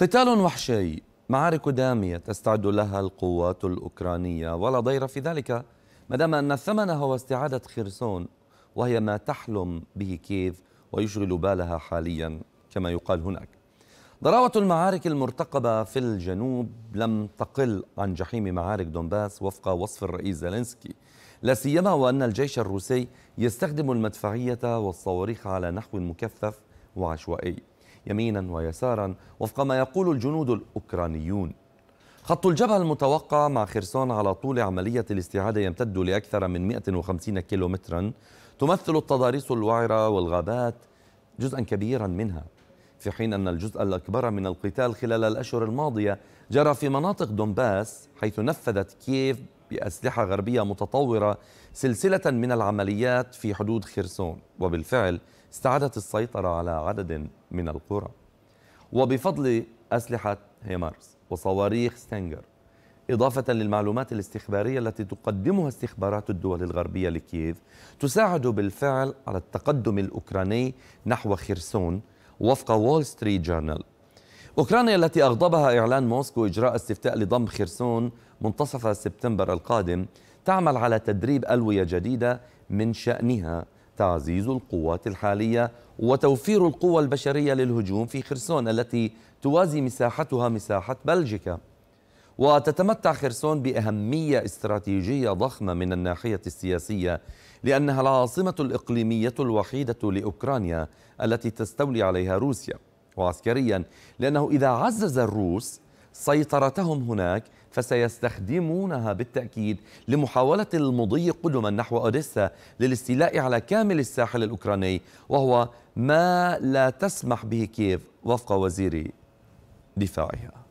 قتال وحشي معارك دامية تستعد لها القوات الأوكرانية ولا ضير في ذلك ما دام أن الثمن هو استعادة خرسون وهي ما تحلم به كييف ويشغل بالها حاليا كما يقال هناك ضراوة المعارك المرتقبة في الجنوب لم تقل عن جحيم معارك دونباس وفق وصف الرئيس زيلينسكي لا سيما وأن الجيش الروسي يستخدم المدفعية والصواريخ على نحو مكثف وعشوائي يمينا ويسارا وفق ما يقول الجنود الأوكرانيون خط الجبهة المتوقع مع خرسون على طول عملية الاستعادة يمتد لأكثر من 150 كيلومترا تمثل التضاريس الوعرة والغابات جزءا كبيرا منها في حين أن الجزء الأكبر من القتال خلال الأشهر الماضية جرى في مناطق دونباس حيث نفذت كييف بأسلحة غربية متطورة سلسلة من العمليات في حدود خرسون وبالفعل استعادت السيطرة على عدد من القرى وبفضل أسلحة هيمارس وصواريخ ستينجر إضافة للمعلومات الاستخبارية التي تقدمها استخبارات الدول الغربية لكييف تساعد بالفعل على التقدم الأوكراني نحو خرسون وفق وول ستريت جورنال أوكرانيا التي أغضبها إعلان موسكو إجراء استفتاء لضم خرسون منتصف سبتمبر القادم تعمل على تدريب ألوية جديدة من شأنها تعزيز القوات الحالية وتوفير القوة البشرية للهجوم في خرسون التي توازي مساحتها مساحة بلجيكا وتتمتع خرسون بأهمية استراتيجية ضخمة من الناحية السياسية لأنها العاصمة الإقليمية الوحيدة لأوكرانيا التي تستولي عليها روسيا وعسكريا لأنه إذا عزز الروس سيطرتهم هناك فسيستخدمونها بالتأكيد لمحاولة المضي قدما نحو أوديسا للاستيلاء على كامل الساحل الأوكراني وهو ما لا تسمح به كييف وفق وزير دفاعها